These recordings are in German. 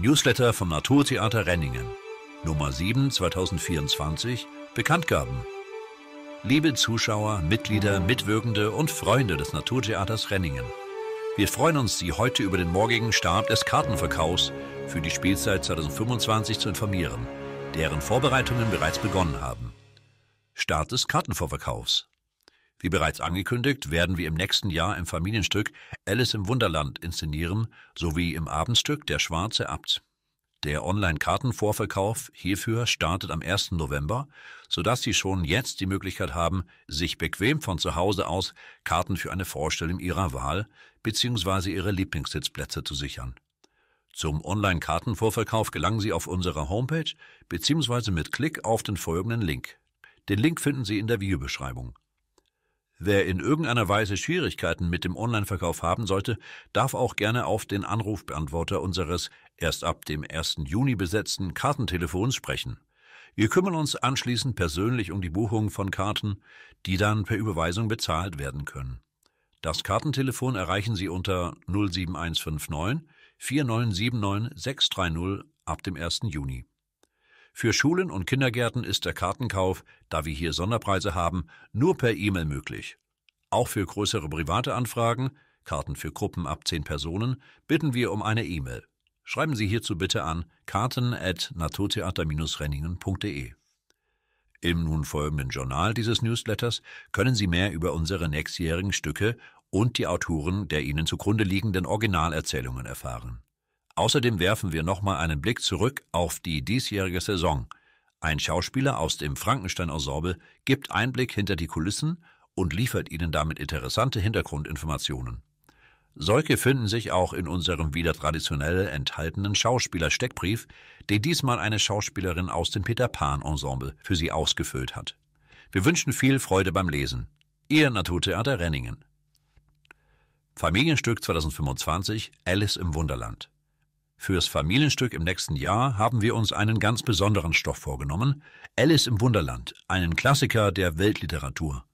Newsletter vom Naturtheater Renningen. Nummer 7 2024 Bekanntgaben. Liebe Zuschauer, Mitglieder, Mitwirkende und Freunde des Naturtheaters Renningen. Wir freuen uns, Sie heute über den morgigen Start des Kartenverkaufs für die Spielzeit 2025 zu informieren, deren Vorbereitungen bereits begonnen haben. Start des Kartenvorverkaufs. Wie bereits angekündigt, werden wir im nächsten Jahr im Familienstück Alice im Wunderland inszenieren, sowie im Abendstück Der schwarze Abt. Der Online-Kartenvorverkauf hierfür startet am 1. November, sodass Sie schon jetzt die Möglichkeit haben, sich bequem von zu Hause aus Karten für eine Vorstellung Ihrer Wahl bzw. Ihre Lieblingssitzplätze zu sichern. Zum Online-Kartenvorverkauf gelangen Sie auf unserer Homepage bzw. mit Klick auf den folgenden Link. Den Link finden Sie in der Videobeschreibung. Wer in irgendeiner Weise Schwierigkeiten mit dem Online-Verkauf haben sollte, darf auch gerne auf den Anrufbeantworter unseres erst ab dem 1. Juni besetzten Kartentelefons sprechen. Wir kümmern uns anschließend persönlich um die Buchung von Karten, die dann per Überweisung bezahlt werden können. Das Kartentelefon erreichen Sie unter 07159 4979 630 ab dem 1. Juni. Für Schulen und Kindergärten ist der Kartenkauf, da wir hier Sonderpreise haben, nur per E-Mail möglich. Auch für größere private Anfragen, Karten für Gruppen ab 10 Personen, bitten wir um eine E-Mail. Schreiben Sie hierzu bitte an karten.naturtheater-renningen.de. Im nun folgenden Journal dieses Newsletters können Sie mehr über unsere nächstjährigen Stücke und die Autoren der ihnen zugrunde liegenden Originalerzählungen erfahren. Außerdem werfen wir nochmal einen Blick zurück auf die diesjährige Saison. Ein Schauspieler aus dem Frankenstein-Ensemble gibt Einblick hinter die Kulissen und liefert Ihnen damit interessante Hintergrundinformationen. Solche finden sich auch in unserem wieder traditionell enthaltenen Schauspieler-Steckbrief, den diesmal eine Schauspielerin aus dem Peter Pan Ensemble für Sie ausgefüllt hat. Wir wünschen viel Freude beim Lesen. Ihr Naturtheater Renningen. Familienstück 2025 Alice im Wunderland. Fürs Familienstück im nächsten Jahr haben wir uns einen ganz besonderen Stoff vorgenommen, Alice im Wunderland, einen Klassiker der Weltliteratur.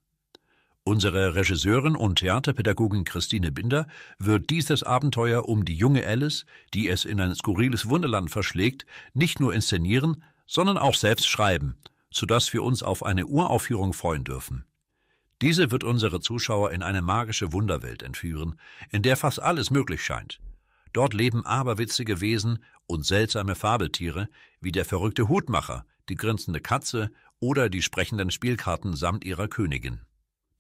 Unsere Regisseurin und Theaterpädagogin Christine Binder wird dieses Abenteuer um die junge Alice, die es in ein skurriles Wunderland verschlägt, nicht nur inszenieren, sondern auch selbst schreiben, sodass wir uns auf eine Uraufführung freuen dürfen. Diese wird unsere Zuschauer in eine magische Wunderwelt entführen, in der fast alles möglich scheint. Dort leben aberwitzige Wesen und seltsame Fabeltiere, wie der verrückte Hutmacher, die grinsende Katze oder die sprechenden Spielkarten samt ihrer Königin.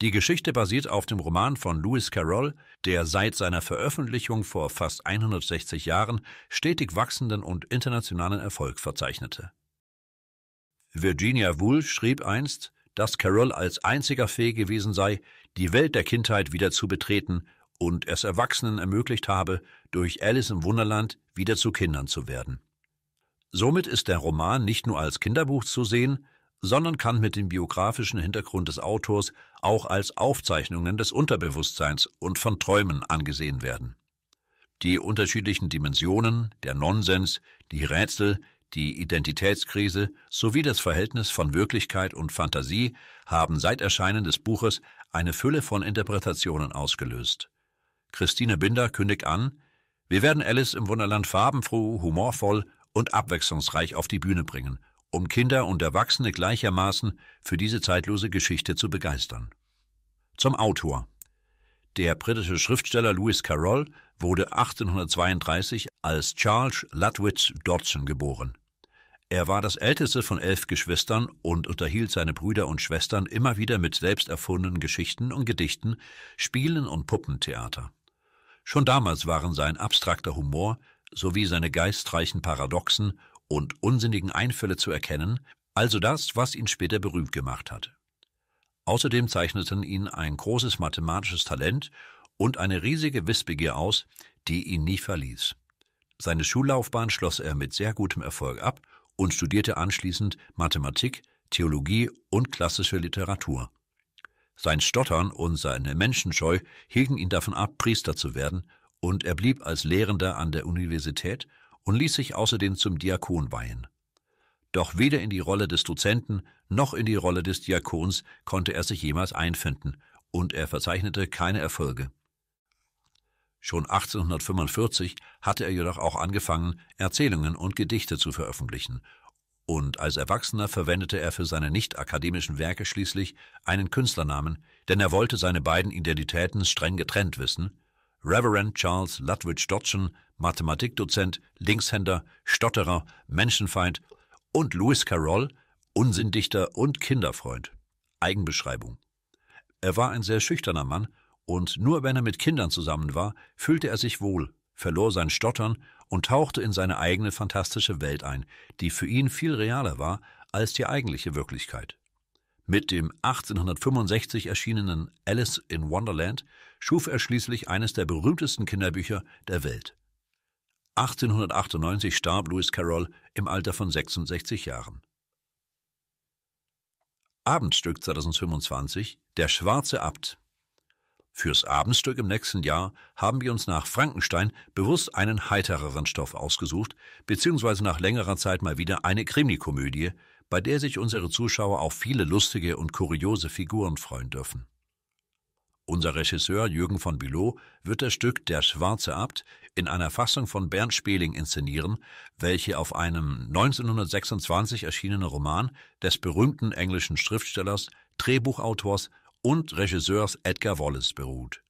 Die Geschichte basiert auf dem Roman von Lewis Carroll, der seit seiner Veröffentlichung vor fast 160 Jahren stetig wachsenden und internationalen Erfolg verzeichnete. Virginia Woolf schrieb einst, dass Carroll als einziger fähig gewesen sei, die Welt der Kindheit wieder zu betreten und es Erwachsenen ermöglicht habe, durch Alice im Wunderland wieder zu Kindern zu werden. Somit ist der Roman nicht nur als Kinderbuch zu sehen, sondern kann mit dem biografischen Hintergrund des Autors auch als Aufzeichnungen des Unterbewusstseins und von Träumen angesehen werden. Die unterschiedlichen Dimensionen, der Nonsens, die Rätsel, die Identitätskrise sowie das Verhältnis von Wirklichkeit und Fantasie haben seit Erscheinen des Buches eine Fülle von Interpretationen ausgelöst. Christine Binder kündigt an, wir werden Alice im Wunderland farbenfroh, humorvoll und abwechslungsreich auf die Bühne bringen, um Kinder und Erwachsene gleichermaßen für diese zeitlose Geschichte zu begeistern. Zum Autor. Der britische Schriftsteller Lewis Carroll wurde 1832 als Charles Ludwig Dodson geboren. Er war das älteste von elf Geschwistern und unterhielt seine Brüder und Schwestern immer wieder mit selbst erfundenen Geschichten und Gedichten, Spielen und Puppentheater. Schon damals waren sein abstrakter Humor sowie seine geistreichen Paradoxen und unsinnigen Einfälle zu erkennen, also das, was ihn später berühmt gemacht hat. Außerdem zeichneten ihn ein großes mathematisches Talent und eine riesige Wissbegier aus, die ihn nie verließ. Seine Schullaufbahn schloss er mit sehr gutem Erfolg ab und studierte anschließend Mathematik, Theologie und klassische Literatur, sein Stottern und seine Menschenscheu hielten ihn davon ab, Priester zu werden, und er blieb als Lehrender an der Universität und ließ sich außerdem zum Diakon weihen. Doch weder in die Rolle des Dozenten noch in die Rolle des Diakons konnte er sich jemals einfinden, und er verzeichnete keine Erfolge. Schon 1845 hatte er jedoch auch angefangen, Erzählungen und Gedichte zu veröffentlichen und als Erwachsener verwendete er für seine nicht akademischen Werke schließlich einen Künstlernamen, denn er wollte seine beiden Identitäten streng getrennt wissen. Reverend Charles Ludwig Dodson, Mathematikdozent, Linkshänder, Stotterer, Menschenfeind und Louis Carroll, Unsinndichter und Kinderfreund. Eigenbeschreibung. Er war ein sehr schüchterner Mann und nur wenn er mit Kindern zusammen war, fühlte er sich wohl, verlor sein Stottern und tauchte in seine eigene fantastische Welt ein, die für ihn viel realer war als die eigentliche Wirklichkeit. Mit dem 1865 erschienenen Alice in Wonderland schuf er schließlich eines der berühmtesten Kinderbücher der Welt. 1898 starb Lewis Carroll im Alter von 66 Jahren. Abendstück 2025 Der schwarze Abt Fürs Abendstück im nächsten Jahr haben wir uns nach Frankenstein bewusst einen heitereren Stoff ausgesucht, beziehungsweise nach längerer Zeit mal wieder eine Krimikomödie, bei der sich unsere Zuschauer auf viele lustige und kuriose Figuren freuen dürfen. Unser Regisseur Jürgen von Bülow wird das Stück Der schwarze Abt in einer Fassung von Bernd Speling inszenieren, welche auf einem 1926 erschienenen Roman des berühmten englischen Schriftstellers, Drehbuchautors und Regisseurs Edgar Wallace beruht.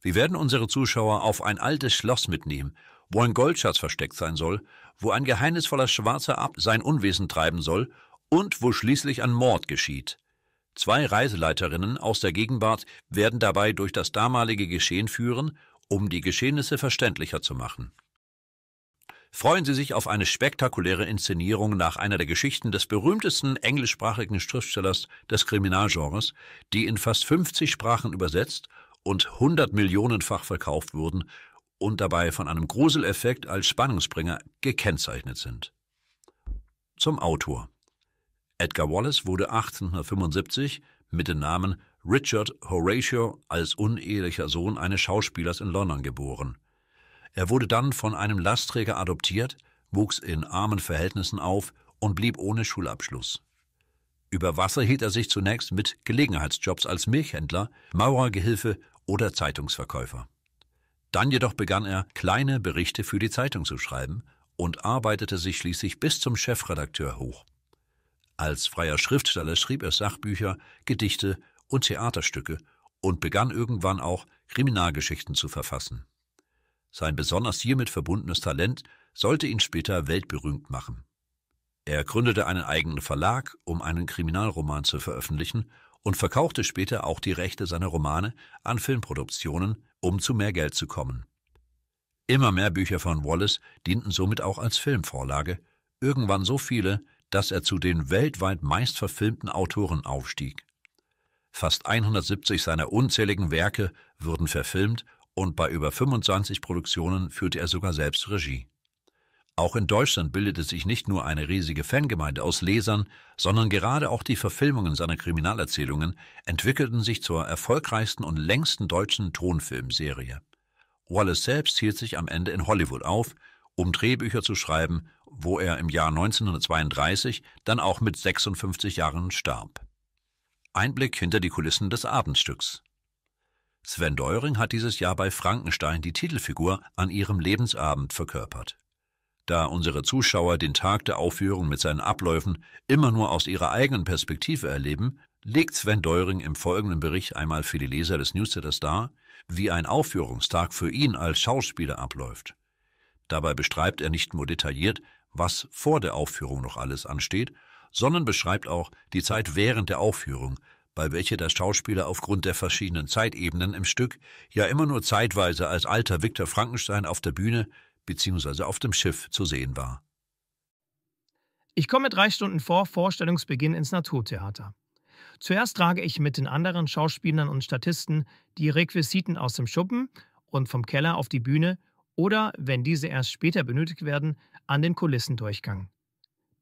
Wir werden unsere Zuschauer auf ein altes Schloss mitnehmen, wo ein Goldschatz versteckt sein soll, wo ein geheimnisvoller schwarzer Ab sein Unwesen treiben soll und wo schließlich ein Mord geschieht. Zwei Reiseleiterinnen aus der Gegenwart werden dabei durch das damalige Geschehen führen, um die Geschehnisse verständlicher zu machen freuen Sie sich auf eine spektakuläre Inszenierung nach einer der Geschichten des berühmtesten englischsprachigen Schriftstellers des Kriminalgenres, die in fast 50 Sprachen übersetzt und 100 Millionenfach verkauft wurden und dabei von einem Gruseleffekt als Spannungsbringer gekennzeichnet sind. Zum Autor. Edgar Wallace wurde 1875 mit dem Namen Richard Horatio als unehelicher Sohn eines Schauspielers in London geboren. Er wurde dann von einem Lastträger adoptiert, wuchs in armen Verhältnissen auf und blieb ohne Schulabschluss. Über Wasser hielt er sich zunächst mit Gelegenheitsjobs als Milchhändler, Maurergehilfe oder Zeitungsverkäufer. Dann jedoch begann er, kleine Berichte für die Zeitung zu schreiben und arbeitete sich schließlich bis zum Chefredakteur hoch. Als freier Schriftsteller schrieb er Sachbücher, Gedichte und Theaterstücke und begann irgendwann auch Kriminalgeschichten zu verfassen. Sein besonders hiermit verbundenes Talent sollte ihn später weltberühmt machen. Er gründete einen eigenen Verlag, um einen Kriminalroman zu veröffentlichen und verkaufte später auch die Rechte seiner Romane an Filmproduktionen, um zu mehr Geld zu kommen. Immer mehr Bücher von Wallace dienten somit auch als Filmvorlage, irgendwann so viele, dass er zu den weltweit meist verfilmten Autoren aufstieg. Fast 170 seiner unzähligen Werke wurden verfilmt und bei über 25 Produktionen führte er sogar selbst Regie. Auch in Deutschland bildete sich nicht nur eine riesige Fangemeinde aus Lesern, sondern gerade auch die Verfilmungen seiner Kriminalerzählungen entwickelten sich zur erfolgreichsten und längsten deutschen Tonfilmserie. Wallace selbst hielt sich am Ende in Hollywood auf, um Drehbücher zu schreiben, wo er im Jahr 1932 dann auch mit 56 Jahren starb. Einblick hinter die Kulissen des Abendstücks. Sven Deuring hat dieses Jahr bei Frankenstein die Titelfigur an ihrem Lebensabend verkörpert. Da unsere Zuschauer den Tag der Aufführung mit seinen Abläufen immer nur aus ihrer eigenen Perspektive erleben, legt Sven Deuring im folgenden Bericht einmal für die Leser des Newsletters dar, wie ein Aufführungstag für ihn als Schauspieler abläuft. Dabei beschreibt er nicht nur detailliert, was vor der Aufführung noch alles ansteht, sondern beschreibt auch die Zeit während der Aufführung, bei welcher der Schauspieler aufgrund der verschiedenen Zeitebenen im Stück ja immer nur zeitweise als alter Viktor Frankenstein auf der Bühne bzw. auf dem Schiff zu sehen war. Ich komme drei Stunden vor Vorstellungsbeginn ins Naturtheater. Zuerst trage ich mit den anderen Schauspielern und Statisten die Requisiten aus dem Schuppen und vom Keller auf die Bühne oder, wenn diese erst später benötigt werden, an den Kulissendurchgang.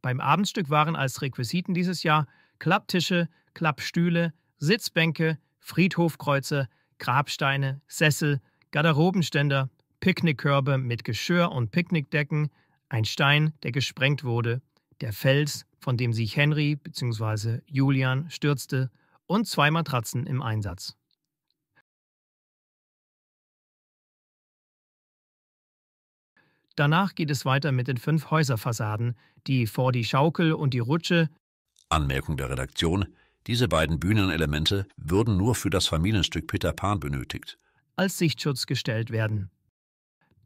Beim Abendstück waren als Requisiten dieses Jahr Klapptische, Klappstühle, Sitzbänke, Friedhofkreuze, Grabsteine, Sessel, Garderobenständer, Picknickkörbe mit Geschirr und Picknickdecken, ein Stein, der gesprengt wurde, der Fels, von dem sich Henry bzw. Julian stürzte, und zwei Matratzen im Einsatz. Danach geht es weiter mit den fünf Häuserfassaden, die vor die Schaukel und die Rutsche Anmerkung der Redaktion diese beiden Bühnenelemente würden nur für das Familienstück Peter Pan benötigt. Als Sichtschutz gestellt werden.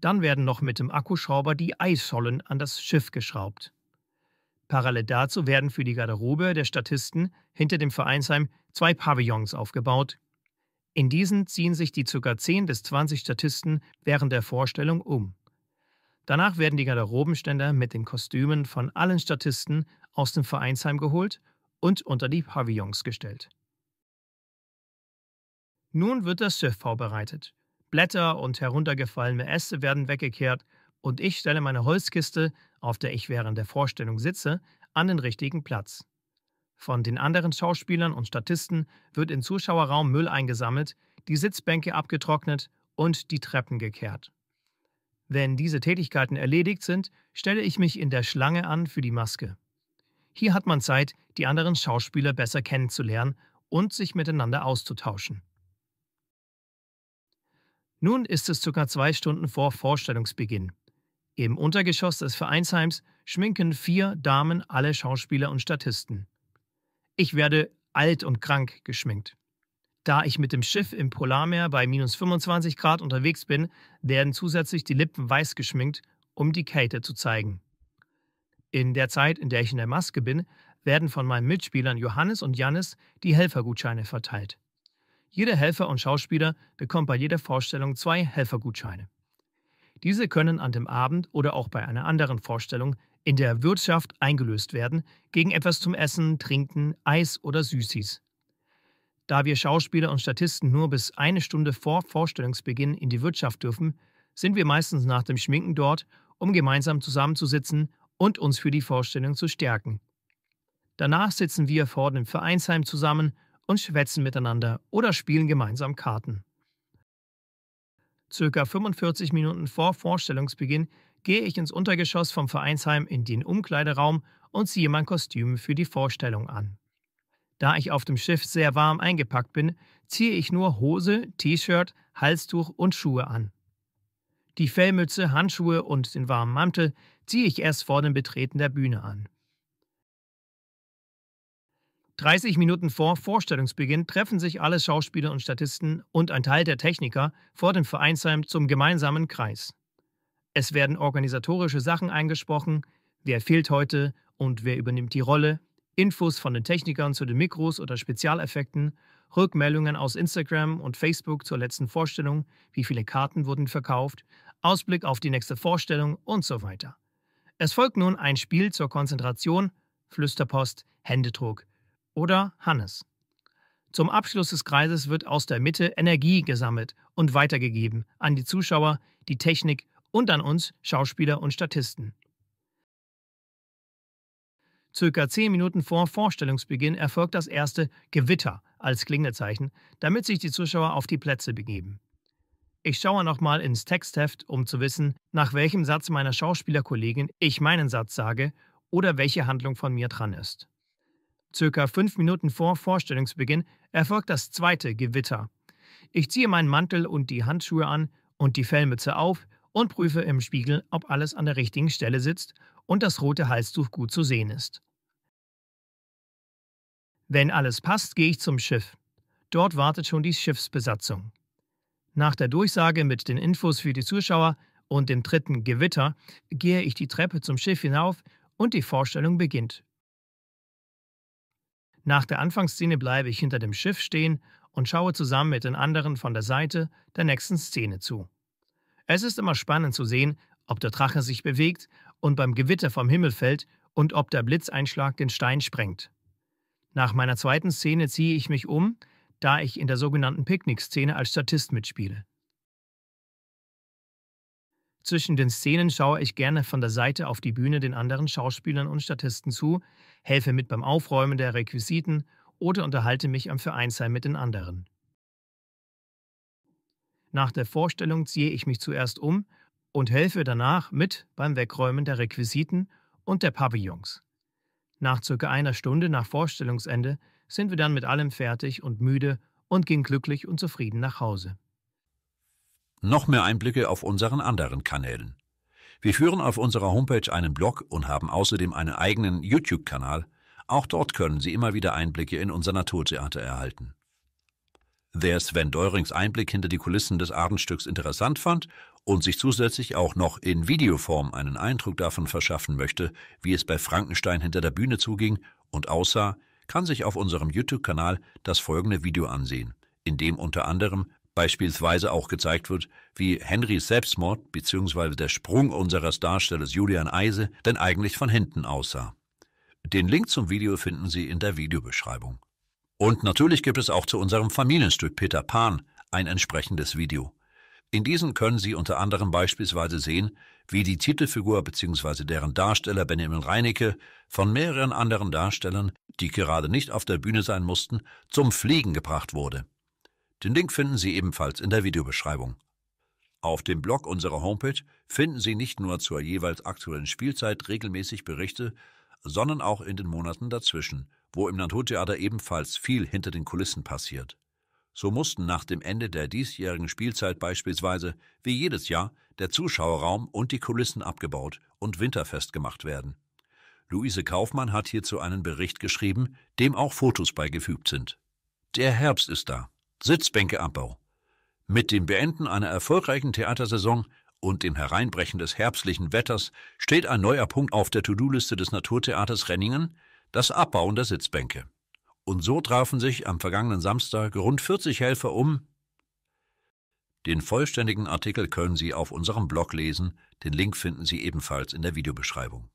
Dann werden noch mit dem Akkuschrauber die Eisschollen an das Schiff geschraubt. Parallel dazu werden für die Garderobe der Statisten hinter dem Vereinsheim zwei Pavillons aufgebaut. In diesen ziehen sich die ca. 10 bis 20 Statisten während der Vorstellung um. Danach werden die Garderobenständer mit den Kostümen von allen Statisten aus dem Vereinsheim geholt und unter die Pavillons gestellt. Nun wird das Schiff vorbereitet. Blätter und heruntergefallene Äste werden weggekehrt und ich stelle meine Holzkiste, auf der ich während der Vorstellung sitze, an den richtigen Platz. Von den anderen Schauspielern und Statisten wird im Zuschauerraum Müll eingesammelt, die Sitzbänke abgetrocknet und die Treppen gekehrt. Wenn diese Tätigkeiten erledigt sind, stelle ich mich in der Schlange an für die Maske. Hier hat man Zeit, die anderen Schauspieler besser kennenzulernen und sich miteinander auszutauschen. Nun ist es ca. zwei Stunden vor Vorstellungsbeginn. Im Untergeschoss des Vereinsheims schminken vier Damen alle Schauspieler und Statisten. Ich werde alt und krank geschminkt. Da ich mit dem Schiff im Polarmeer bei minus 25 Grad unterwegs bin, werden zusätzlich die Lippen weiß geschminkt, um die Kälte zu zeigen. In der Zeit, in der ich in der Maske bin, werden von meinen Mitspielern Johannes und Jannis die Helfergutscheine verteilt. Jeder Helfer und Schauspieler bekommt bei jeder Vorstellung zwei Helfergutscheine. Diese können an dem Abend oder auch bei einer anderen Vorstellung in der Wirtschaft eingelöst werden gegen etwas zum Essen, Trinken, Eis oder Süßis. Da wir Schauspieler und Statisten nur bis eine Stunde vor Vorstellungsbeginn in die Wirtschaft dürfen, sind wir meistens nach dem Schminken dort, um gemeinsam zusammenzusitzen und uns für die Vorstellung zu stärken. Danach sitzen wir vor dem Vereinsheim zusammen und schwätzen miteinander oder spielen gemeinsam Karten. Circa 45 Minuten vor Vorstellungsbeginn gehe ich ins Untergeschoss vom Vereinsheim in den Umkleideraum und ziehe mein Kostüm für die Vorstellung an. Da ich auf dem Schiff sehr warm eingepackt bin, ziehe ich nur Hose, T-Shirt, Halstuch und Schuhe an. Die Fellmütze, Handschuhe und den warmen Mantel ziehe ich erst vor dem Betreten der Bühne an. 30 Minuten vor Vorstellungsbeginn treffen sich alle Schauspieler und Statisten und ein Teil der Techniker vor dem Vereinsheim zum gemeinsamen Kreis. Es werden organisatorische Sachen eingesprochen, wer fehlt heute und wer übernimmt die Rolle, Infos von den Technikern zu den Mikros oder Spezialeffekten, Rückmeldungen aus Instagram und Facebook zur letzten Vorstellung, wie viele Karten wurden verkauft, Ausblick auf die nächste Vorstellung und so weiter. Es folgt nun ein Spiel zur Konzentration, Flüsterpost, Händedruck oder Hannes. Zum Abschluss des Kreises wird aus der Mitte Energie gesammelt und weitergegeben an die Zuschauer, die Technik und an uns Schauspieler und Statisten. Circa zehn Minuten vor Vorstellungsbeginn erfolgt das erste Gewitter als Klingelzeichen, damit sich die Zuschauer auf die Plätze begeben. Ich schaue nochmal ins Textheft, um zu wissen, nach welchem Satz meiner Schauspielerkollegin ich meinen Satz sage oder welche Handlung von mir dran ist. Circa fünf Minuten vor Vorstellungsbeginn erfolgt das zweite Gewitter. Ich ziehe meinen Mantel und die Handschuhe an und die Fellmütze auf und prüfe im Spiegel, ob alles an der richtigen Stelle sitzt und das rote Halstuch gut zu sehen ist. Wenn alles passt, gehe ich zum Schiff. Dort wartet schon die Schiffsbesatzung. Nach der Durchsage mit den Infos für die Zuschauer und dem dritten Gewitter gehe ich die Treppe zum Schiff hinauf und die Vorstellung beginnt. Nach der Anfangsszene bleibe ich hinter dem Schiff stehen und schaue zusammen mit den anderen von der Seite der nächsten Szene zu. Es ist immer spannend zu sehen, ob der Drache sich bewegt und beim Gewitter vom Himmel fällt und ob der Blitzeinschlag den Stein sprengt. Nach meiner zweiten Szene ziehe ich mich um da ich in der sogenannten Picknick-Szene als Statist mitspiele. Zwischen den Szenen schaue ich gerne von der Seite auf die Bühne den anderen Schauspielern und Statisten zu, helfe mit beim Aufräumen der Requisiten oder unterhalte mich am Vereinsheim mit den anderen. Nach der Vorstellung ziehe ich mich zuerst um und helfe danach mit beim Wegräumen der Requisiten und der Pavillons. Nach circa einer Stunde nach Vorstellungsende sind wir dann mit allem fertig und müde und gehen glücklich und zufrieden nach Hause. Noch mehr Einblicke auf unseren anderen Kanälen. Wir führen auf unserer Homepage einen Blog und haben außerdem einen eigenen YouTube-Kanal. Auch dort können Sie immer wieder Einblicke in unser Naturtheater erhalten. Wer Sven Deurings Einblick hinter die Kulissen des Abendstücks interessant fand und sich zusätzlich auch noch in Videoform einen Eindruck davon verschaffen möchte, wie es bei Frankenstein hinter der Bühne zuging und aussah, kann sich auf unserem YouTube-Kanal das folgende Video ansehen, in dem unter anderem beispielsweise auch gezeigt wird, wie Henrys Selbstmord bzw. der Sprung unseres Darstellers Julian Eise denn eigentlich von hinten aussah. Den Link zum Video finden Sie in der Videobeschreibung. Und natürlich gibt es auch zu unserem Familienstück Peter Pan ein entsprechendes Video. In diesem können Sie unter anderem beispielsweise sehen, wie die Titelfigur bzw. deren Darsteller Benjamin Reinecke von mehreren anderen Darstellern, die gerade nicht auf der Bühne sein mussten, zum Fliegen gebracht wurde. Den Link finden Sie ebenfalls in der Videobeschreibung. Auf dem Blog unserer Homepage finden Sie nicht nur zur jeweils aktuellen Spielzeit regelmäßig Berichte, sondern auch in den Monaten dazwischen, wo im Naturtheater ebenfalls viel hinter den Kulissen passiert. So mussten nach dem Ende der diesjährigen Spielzeit beispielsweise, wie jedes Jahr, der Zuschauerraum und die Kulissen abgebaut und winterfest gemacht werden. Luise Kaufmann hat hierzu einen Bericht geschrieben, dem auch Fotos beigefügt sind. Der Herbst ist da. Sitzbänkeabbau. Mit dem Beenden einer erfolgreichen Theatersaison und dem Hereinbrechen des herbstlichen Wetters steht ein neuer Punkt auf der To-Do-Liste des Naturtheaters Renningen, das Abbauen der Sitzbänke. Und so trafen sich am vergangenen Samstag rund 40 Helfer um, den vollständigen Artikel können Sie auf unserem Blog lesen, den Link finden Sie ebenfalls in der Videobeschreibung.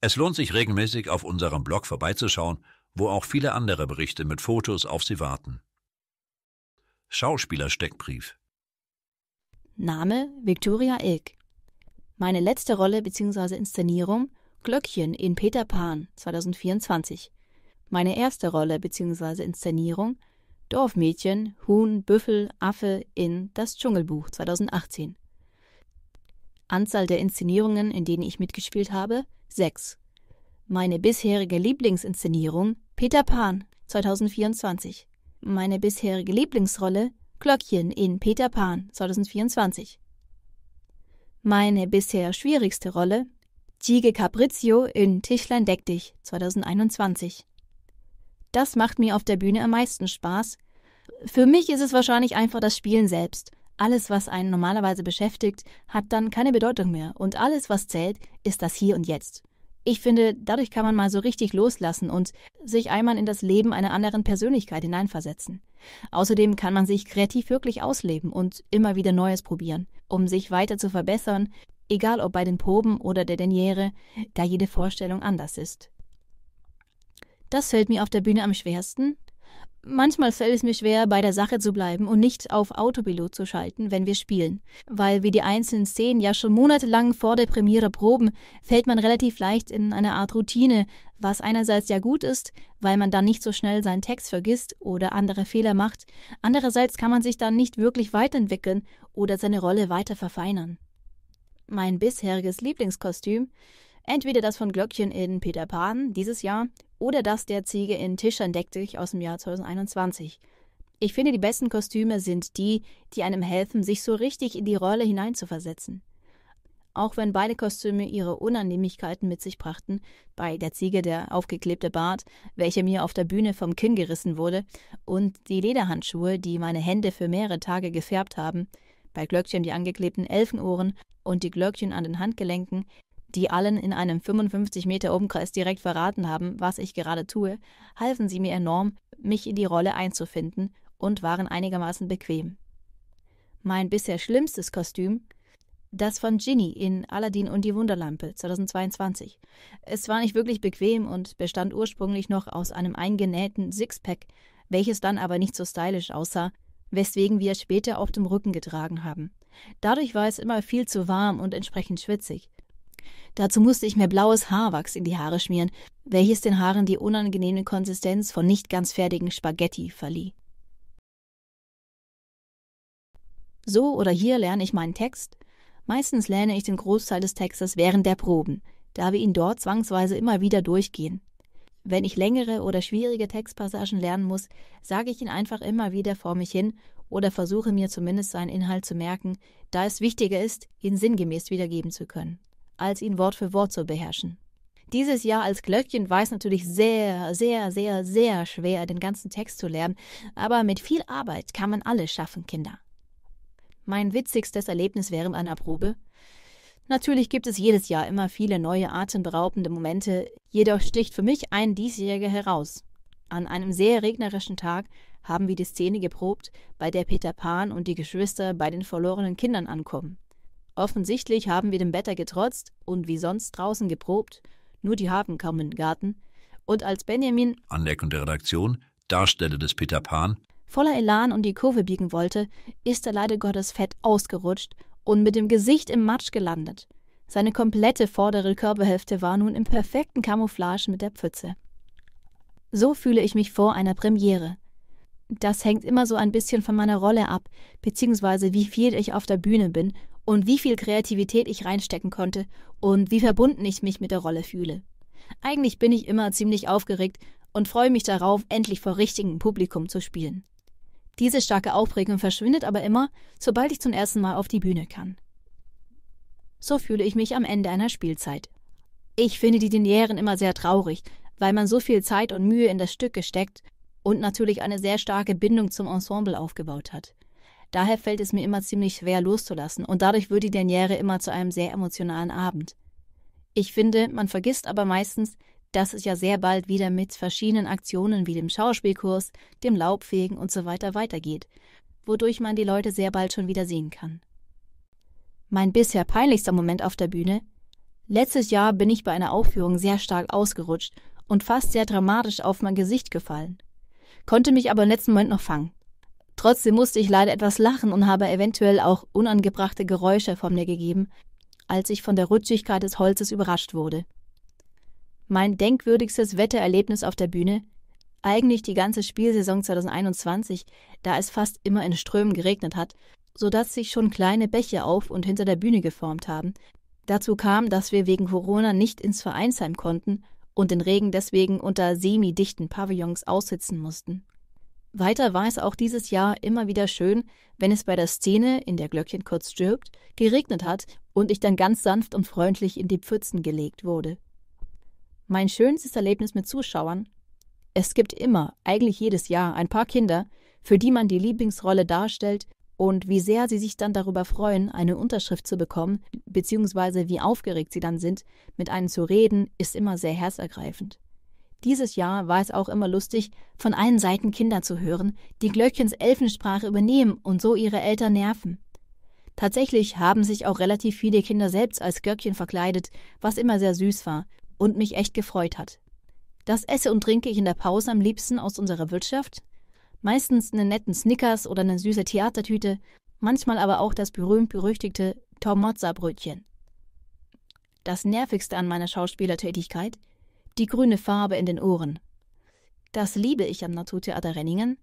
Es lohnt sich regelmäßig auf unserem Blog vorbeizuschauen, wo auch viele andere Berichte mit Fotos auf Sie warten. Schauspielersteckbrief Name Viktoria Ilk Meine letzte Rolle bzw. Inszenierung Glöckchen in Peter Pan 2024 Meine erste Rolle bzw. Inszenierung Dorfmädchen, Huhn, Büffel, Affe in Das Dschungelbuch 2018. Anzahl der Inszenierungen, in denen ich mitgespielt habe, 6. Meine bisherige Lieblingsinszenierung Peter Pan 2024. Meine bisherige Lieblingsrolle Glöckchen in Peter Pan 2024. Meine bisher schwierigste Rolle Gige Caprizio in Tischlein deck dich 2021 das macht mir auf der Bühne am meisten Spaß. Für mich ist es wahrscheinlich einfach das Spielen selbst. Alles, was einen normalerweise beschäftigt, hat dann keine Bedeutung mehr und alles, was zählt, ist das Hier und Jetzt. Ich finde, dadurch kann man mal so richtig loslassen und sich einmal in das Leben einer anderen Persönlichkeit hineinversetzen. Außerdem kann man sich kreativ wirklich ausleben und immer wieder Neues probieren, um sich weiter zu verbessern, egal ob bei den Proben oder der Deniere, da jede Vorstellung anders ist. Das fällt mir auf der Bühne am schwersten. Manchmal fällt es mir schwer, bei der Sache zu bleiben und nicht auf Autopilot zu schalten, wenn wir spielen. Weil wir die einzelnen Szenen ja schon monatelang vor der Premiere proben, fällt man relativ leicht in eine Art Routine, was einerseits ja gut ist, weil man dann nicht so schnell seinen Text vergisst oder andere Fehler macht, andererseits kann man sich dann nicht wirklich weiterentwickeln oder seine Rolle weiter verfeinern. Mein bisheriges Lieblingskostüm entweder das von Glöckchen in Peter Pan dieses Jahr oder das der Ziege in Tisch entdeckt ich aus dem Jahr 2021. Ich finde, die besten Kostüme sind die, die einem helfen, sich so richtig in die Rolle hineinzuversetzen. Auch wenn beide Kostüme ihre Unannehmlichkeiten mit sich brachten, bei der Ziege der aufgeklebte Bart, welcher mir auf der Bühne vom Kinn gerissen wurde, und die Lederhandschuhe, die meine Hände für mehrere Tage gefärbt haben, bei Glöckchen die angeklebten Elfenohren und die Glöckchen an den Handgelenken, die allen in einem 55 Meter Umkreis direkt verraten haben, was ich gerade tue, halfen sie mir enorm, mich in die Rolle einzufinden und waren einigermaßen bequem. Mein bisher schlimmstes Kostüm, das von Ginny in Aladdin und die Wunderlampe 2022. Es war nicht wirklich bequem und bestand ursprünglich noch aus einem eingenähten Sixpack, welches dann aber nicht so stylisch aussah, weswegen wir es später auf dem Rücken getragen haben. Dadurch war es immer viel zu warm und entsprechend schwitzig. Dazu musste ich mir blaues Haarwachs in die Haare schmieren, welches den Haaren die unangenehme Konsistenz von nicht ganz fertigen Spaghetti verlieh. So oder hier lerne ich meinen Text. Meistens lerne ich den Großteil des Textes während der Proben, da wir ihn dort zwangsweise immer wieder durchgehen. Wenn ich längere oder schwierige Textpassagen lernen muss, sage ich ihn einfach immer wieder vor mich hin oder versuche mir zumindest seinen Inhalt zu merken, da es wichtiger ist, ihn sinngemäß wiedergeben zu können als ihn Wort für Wort zu beherrschen. Dieses Jahr als Glöckchen war es natürlich sehr, sehr, sehr, sehr schwer, den ganzen Text zu lernen, aber mit viel Arbeit kann man alles schaffen, Kinder. Mein witzigstes Erlebnis während einer Probe. Natürlich gibt es jedes Jahr immer viele neue atemberaubende Momente, jedoch sticht für mich ein diesjähriger heraus. An einem sehr regnerischen Tag haben wir die Szene geprobt, bei der Peter Pan und die Geschwister bei den verlorenen Kindern ankommen. Offensichtlich haben wir dem Wetter getrotzt und wie sonst draußen geprobt, nur die Hafen kamen in den Garten. Und als Benjamin, Anleckung der Redaktion, Darsteller des Peter Pan, voller Elan und die Kurve biegen wollte, ist er leider Gottes fett ausgerutscht und mit dem Gesicht im Matsch gelandet. Seine komplette vordere Körperhälfte war nun im perfekten Camouflage mit der Pfütze. So fühle ich mich vor einer Premiere. Das hängt immer so ein bisschen von meiner Rolle ab, beziehungsweise wie viel ich auf der Bühne bin und wie viel Kreativität ich reinstecken konnte und wie verbunden ich mich mit der Rolle fühle. Eigentlich bin ich immer ziemlich aufgeregt und freue mich darauf, endlich vor richtigem Publikum zu spielen. Diese starke Aufregung verschwindet aber immer, sobald ich zum ersten Mal auf die Bühne kann. So fühle ich mich am Ende einer Spielzeit. Ich finde die Dinieren immer sehr traurig, weil man so viel Zeit und Mühe in das Stück gesteckt und natürlich eine sehr starke Bindung zum Ensemble aufgebaut hat. Daher fällt es mir immer ziemlich schwer loszulassen und dadurch wird die Derniere immer zu einem sehr emotionalen Abend. Ich finde, man vergisst aber meistens, dass es ja sehr bald wieder mit verschiedenen Aktionen wie dem Schauspielkurs, dem Laubfegen und so weiter weitergeht, wodurch man die Leute sehr bald schon wieder sehen kann. Mein bisher peinlichster Moment auf der Bühne? Letztes Jahr bin ich bei einer Aufführung sehr stark ausgerutscht und fast sehr dramatisch auf mein Gesicht gefallen, konnte mich aber im letzten Moment noch fangen. Trotzdem musste ich leider etwas lachen und habe eventuell auch unangebrachte Geräusche von mir gegeben, als ich von der Rutschigkeit des Holzes überrascht wurde. Mein denkwürdigstes Wettererlebnis auf der Bühne, eigentlich die ganze Spielsaison 2021, da es fast immer in Strömen geregnet hat, so dass sich schon kleine Bäche auf und hinter der Bühne geformt haben. Dazu kam, dass wir wegen Corona nicht ins Vereinsheim konnten und den Regen deswegen unter semidichten Pavillons aussitzen mussten. Weiter war es auch dieses Jahr immer wieder schön, wenn es bei der Szene, in der Glöckchen kurz stirbt, geregnet hat und ich dann ganz sanft und freundlich in die Pfützen gelegt wurde. Mein schönstes Erlebnis mit Zuschauern? Es gibt immer, eigentlich jedes Jahr, ein paar Kinder, für die man die Lieblingsrolle darstellt und wie sehr sie sich dann darüber freuen, eine Unterschrift zu bekommen, beziehungsweise wie aufgeregt sie dann sind, mit einem zu reden, ist immer sehr herzergreifend. Dieses Jahr war es auch immer lustig, von allen Seiten Kinder zu hören, die Glöckchens Elfensprache übernehmen und so ihre Eltern nerven. Tatsächlich haben sich auch relativ viele Kinder selbst als Glöckchen verkleidet, was immer sehr süß war und mich echt gefreut hat. Das esse und trinke ich in der Pause am liebsten aus unserer Wirtschaft. Meistens einen netten Snickers oder eine süße Theatertüte, manchmal aber auch das berühmt-berüchtigte tom mozza brötchen Das nervigste an meiner Schauspielertätigkeit die grüne Farbe in den Ohren. Das liebe ich am Naturtheater Renningen.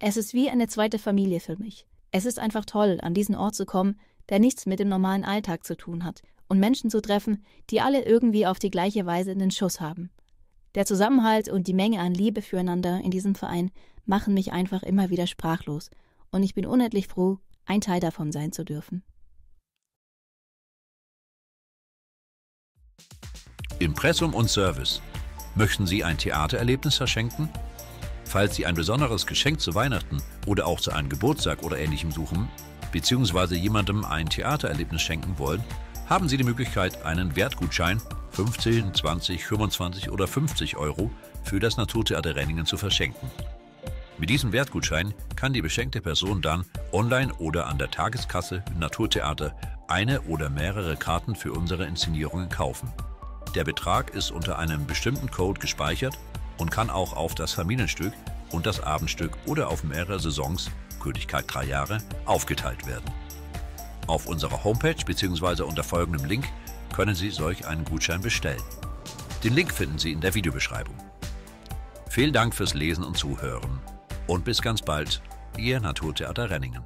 Es ist wie eine zweite Familie für mich. Es ist einfach toll, an diesen Ort zu kommen, der nichts mit dem normalen Alltag zu tun hat, und Menschen zu treffen, die alle irgendwie auf die gleiche Weise den Schuss haben. Der Zusammenhalt und die Menge an Liebe füreinander in diesem Verein machen mich einfach immer wieder sprachlos, und ich bin unendlich froh, ein Teil davon sein zu dürfen. Impressum und Service. Möchten Sie ein Theatererlebnis verschenken? Falls Sie ein besonderes Geschenk zu Weihnachten oder auch zu einem Geburtstag oder ähnlichem suchen, bzw. jemandem ein Theatererlebnis schenken wollen, haben Sie die Möglichkeit, einen Wertgutschein 15, 20, 25 oder 50 Euro für das Naturtheater Renningen zu verschenken. Mit diesem Wertgutschein kann die beschenkte Person dann online oder an der Tageskasse Naturtheater eine oder mehrere Karten für unsere Inszenierungen kaufen. Der Betrag ist unter einem bestimmten Code gespeichert und kann auch auf das Familienstück und das Abendstück oder auf mehrere Saisons, Gültigkeit drei Jahre, aufgeteilt werden. Auf unserer Homepage bzw. unter folgendem Link können Sie solch einen Gutschein bestellen. Den Link finden Sie in der Videobeschreibung. Vielen Dank fürs Lesen und Zuhören und bis ganz bald, Ihr Naturtheater Renningen.